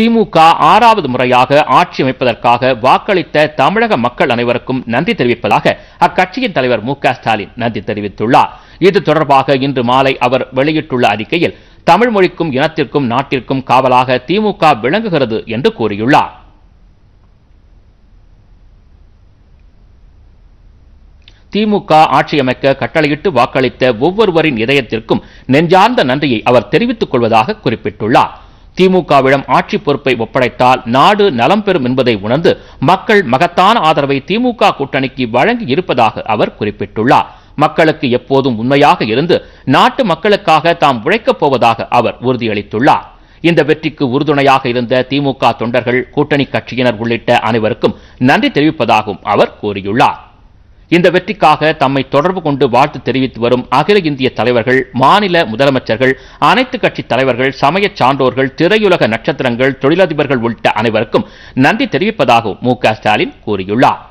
திமுக ஆறாவது முறையாக ஆட்சி அமைப்பதற்காக வாக்களித்த தமிழக மக்கள் அனைவருக்கும் நன்றி தெரிவிப்பதாக அக்கட்சியின் தலைவர் மு ஸ்டாலின் நன்றி தெரிவித்துள்ளார் இது தொடர்பாக இன்று மாலை அவர் வெளியிட்டுள்ள அறிக்கையில் தமிழ் மொழிக்கும் இனத்திற்கும் நாட்டிற்கும் காவலாக திமுக விளங்குகிறது என்று கூறியுள்ளார் திமுக ஆட்சி அமைக்க கட்டளையிட்டு வாக்களித்த ஒவ்வொருவரின் இதயத்திற்கும் நெஞ்சார்ந்த நன்றியை அவர் தெரிவித்துக் கொள்வதாக குறிப்பிட்டுள்ளார் திமுகவிடம் ஆட்சி பொறுப்பை ஒப்படைத்தால் நாடு நலம் பெறும் என்பதை உணர்ந்து மக்கள் மகத்தான ஆதரவை திமுக கூட்டணிக்கு வழங்கி இருப்பதாக அவர் குறிப்பிட்டுள்ளார் மக்களுக்கு எப்போதும் உண்மையாக இருந்து நாட்டு மக்களுக்காக தாம் உழைக்கப் போவதாக அவர் உறுதியளித்துள்ளார் இந்த வெற்றிக்கு உறுதுணையாக இருந்த திமுக தொண்டர்கள் கூட்டணி கட்சியினர் உள்ளிட்ட அனைவருக்கும் நன்றி தெரிவிப்பதாகவும் அவர் கூறியுள்ளார் இந்த வெற்றிக்காக தம்மை தொடர்பு கொண்டு வாழ்த்து தெரிவித்து வரும் அகில இந்திய தலைவர்கள் மாநில முதலமைச்சர்கள் அனைத்து கட்சி தலைவர்கள் சமய சான்றோர்கள் திரையுலக நட்சத்திரங்கள் தொழிலதிபர்கள் உள்ளிட்ட அனைவருக்கும் நன்றி தெரிவிப்பதாகவும் மு க ஸ்டாலின் கூறியுள்ளார்